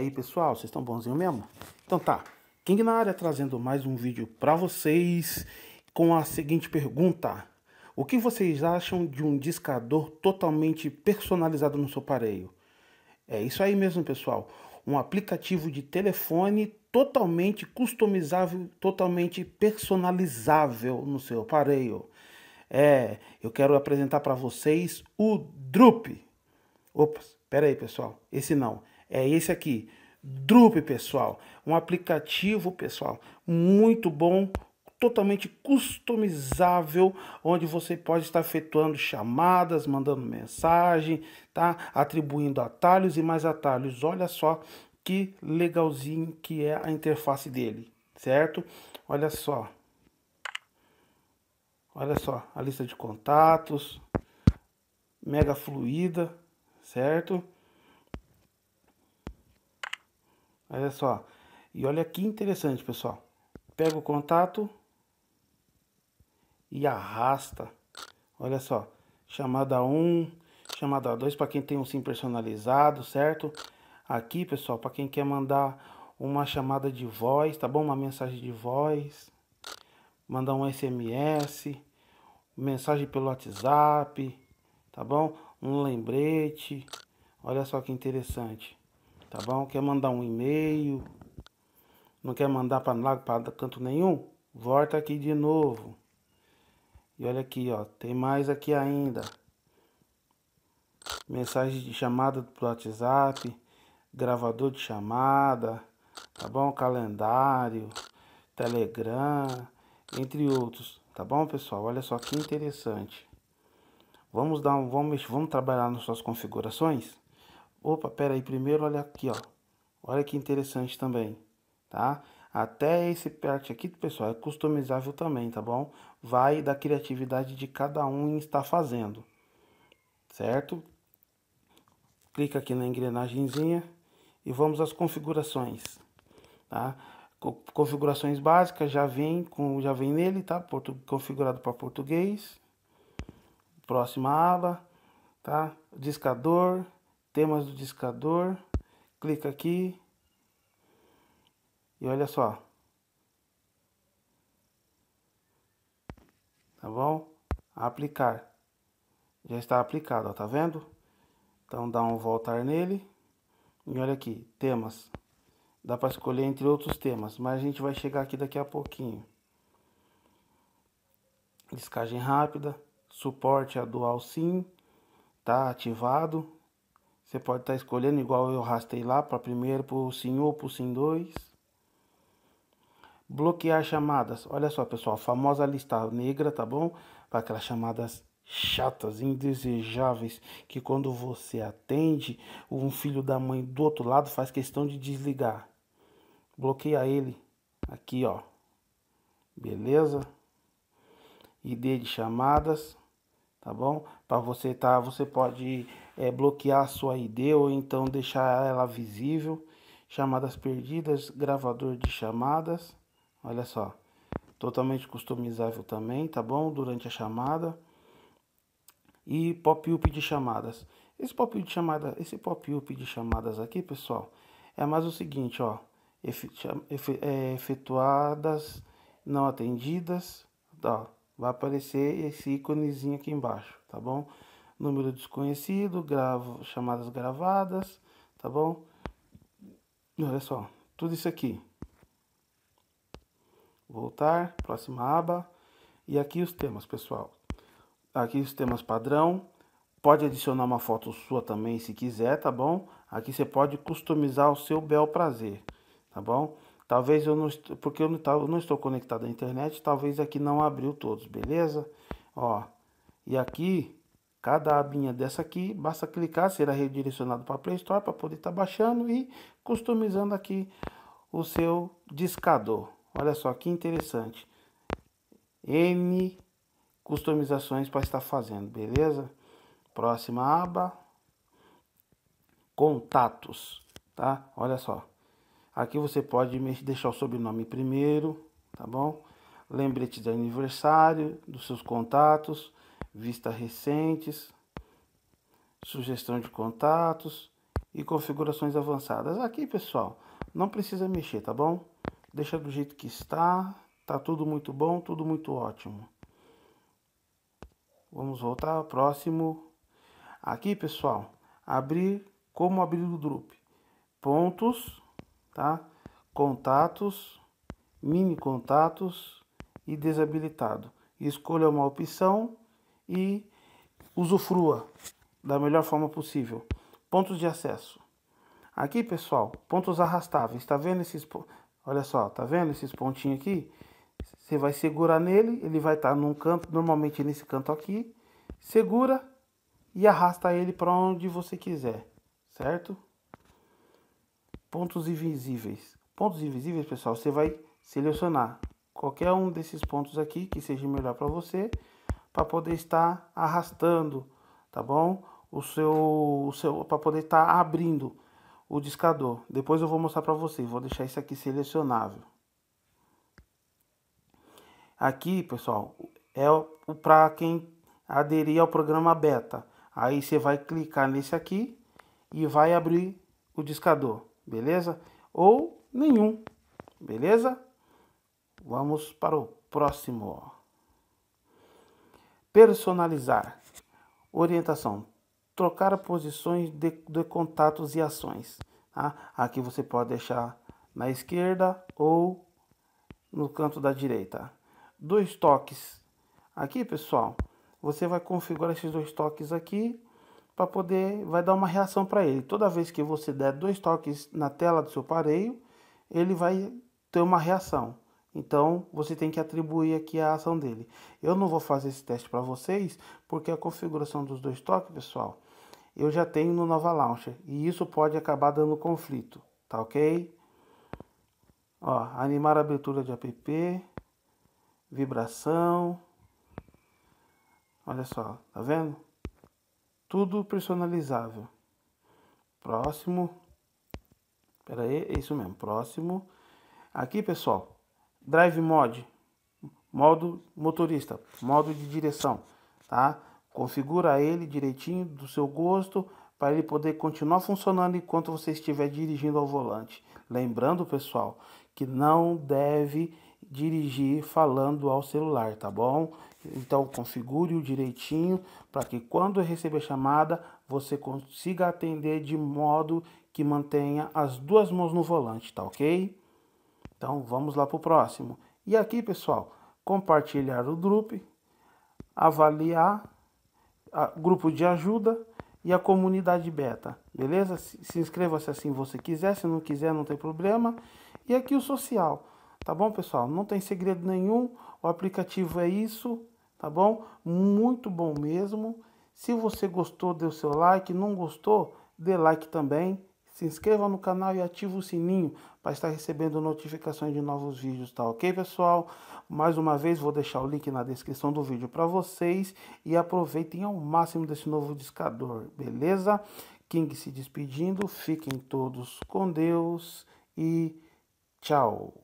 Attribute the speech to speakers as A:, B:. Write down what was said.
A: aí, pessoal? Vocês estão bonzinho mesmo? Então tá, King na área trazendo mais um vídeo para vocês com a seguinte pergunta. O que vocês acham de um discador totalmente personalizado no seu aparelho? É isso aí mesmo, pessoal. Um aplicativo de telefone totalmente customizável, totalmente personalizável no seu aparelho. É, eu quero apresentar para vocês o Drup. Opa, espera aí, pessoal. Esse não. É esse aqui, Drup, pessoal. Um aplicativo, pessoal, muito bom, totalmente customizável, onde você pode estar efetuando chamadas, mandando mensagem, tá? Atribuindo atalhos e mais atalhos. Olha só que legalzinho que é a interface dele, certo? Olha só. Olha só, a lista de contatos, mega fluida, certo? Olha é só. E olha que interessante, pessoal. Pega o contato e arrasta. Olha só. Chamada 1, chamada 2 para quem tem um sim personalizado, certo? Aqui, pessoal, para quem quer mandar uma chamada de voz, tá bom? Uma mensagem de voz, mandar um SMS, mensagem pelo WhatsApp, tá bom? Um lembrete. Olha só que interessante tá bom? Quer mandar um e-mail, não quer mandar para canto nenhum? Volta aqui de novo. E olha aqui, ó, tem mais aqui ainda. Mensagem de chamada do WhatsApp, gravador de chamada, tá bom? Calendário, Telegram, entre outros, tá bom, pessoal? Olha só que interessante. Vamos dar um, vamos, vamos trabalhar nas suas configurações? Opa, pera aí, primeiro olha aqui, ó. Olha que interessante também, tá? Até esse parte aqui, pessoal, é customizável também, tá bom? Vai da criatividade de cada um em estar fazendo, certo? Clica aqui na engrenagemzinha e vamos às configurações, tá? Configurações básicas já vem com já vem nele, tá? Portu, configurado para português. Próxima aba, tá? Discador, temas do discador, clica aqui e olha só. Tá bom? Aplicar. Já está aplicado, ó, tá vendo? Então dá um voltar nele e olha aqui, temas. Dá para escolher entre outros temas, mas a gente vai chegar aqui daqui a pouquinho. Descagem rápida, suporte a dual sim, tá ativado você pode estar tá escolhendo igual eu rastei lá para primeiro, para o sim ou para o sim 2. Bloquear chamadas. Olha só, pessoal, a famosa lista negra, tá bom? Para aquelas chamadas chatas, indesejáveis, que quando você atende, um filho da mãe do outro lado faz questão de desligar. Bloqueia ele aqui, ó. Beleza? ID de chamadas, tá bom? Para você tá, você pode é, bloquear a sua ID ou então deixar ela visível. Chamadas perdidas, gravador de chamadas. Olha só, totalmente customizável também, tá bom? Durante a chamada. E pop-up de chamadas. Esse pop-up de chamada, esse pop-up de chamadas aqui, pessoal, é mais o seguinte, ó, é, efetuadas não atendidas, tá, ó, vai aparecer esse íconezinho aqui embaixo, tá bom? número desconhecido, gravo chamadas gravadas, tá bom? Olha só, tudo isso aqui. Voltar, próxima aba. E aqui os temas, pessoal. Aqui os temas padrão. Pode adicionar uma foto sua também se quiser, tá bom? Aqui você pode customizar o seu bel prazer, tá bom? Talvez eu não porque eu não estou conectado à internet, talvez aqui não abriu todos, beleza? Ó, e aqui Cada abinha dessa aqui, basta clicar, será redirecionado para a Play Store para poder estar tá baixando e customizando aqui o seu discador. Olha só que interessante. N customizações para estar fazendo, beleza? Próxima aba, contatos, tá? Olha só. Aqui você pode deixar o sobrenome primeiro, tá bom? Lembrete de aniversário, dos seus contatos, vistas recentes, sugestão de contatos e configurações avançadas. Aqui, pessoal, não precisa mexer, tá bom? Deixa do jeito que está, tá tudo muito bom, tudo muito ótimo. Vamos voltar ao próximo. Aqui, pessoal, abrir como abrir o grupo. Pontos, tá? Contatos, mini contatos e desabilitado. Escolha uma opção e usufrua da melhor forma possível. Pontos de acesso. Aqui, pessoal, pontos arrastáveis. Tá vendo esses Olha só, tá vendo esses pontinhos aqui? Você vai segurar nele, ele vai estar tá num canto, normalmente nesse canto aqui. Segura e arrasta ele para onde você quiser, certo? Pontos invisíveis. Pontos invisíveis, pessoal, você vai selecionar qualquer um desses pontos aqui que seja melhor para você para poder estar arrastando, tá bom? O seu, o seu para poder estar abrindo o discador. Depois eu vou mostrar para você, vou deixar isso aqui selecionável. Aqui, pessoal, é para quem aderir ao programa beta. Aí você vai clicar nesse aqui e vai abrir o discador, beleza? Ou nenhum, beleza? Vamos para o próximo, ó. Personalizar. Orientação. Trocar posições de, de contatos e ações. Tá? Aqui você pode deixar na esquerda ou no canto da direita. Dois toques. Aqui, pessoal, você vai configurar esses dois toques aqui para poder vai dar uma reação para ele. Toda vez que você der dois toques na tela do seu aparelho, ele vai ter uma reação. Então, você tem que atribuir aqui a ação dele. Eu não vou fazer esse teste para vocês, porque a configuração dos dois toques, pessoal, eu já tenho no Nova Launcher. E isso pode acabar dando conflito, tá ok? Ó, animar a abertura de app, vibração. Olha só, tá vendo? Tudo personalizável. Próximo. Pera aí, é isso mesmo, próximo. Aqui, pessoal, Drive Mode, modo motorista, modo de direção, tá? Configura ele direitinho do seu gosto para ele poder continuar funcionando enquanto você estiver dirigindo ao volante. Lembrando, pessoal, que não deve dirigir falando ao celular, tá bom? Então configure-o direitinho para que quando receber a chamada você consiga atender de modo que mantenha as duas mãos no volante, tá ok? Então vamos lá para o próximo. E aqui, pessoal, compartilhar o grupo, avaliar o grupo de ajuda e a comunidade beta, beleza? Se inscreva se assim você quiser, se não quiser não tem problema. E aqui o social, tá bom, pessoal? Não tem segredo nenhum, o aplicativo é isso, tá bom? Muito bom mesmo. Se você gostou, dê o seu like, não gostou, dê like também, se inscreva no canal e ative o sininho para estar recebendo notificações de novos vídeos, tá ok, pessoal? Mais uma vez, vou deixar o link na descrição do vídeo para vocês e aproveitem ao máximo desse novo discador, beleza? King se despedindo, fiquem todos com Deus e tchau!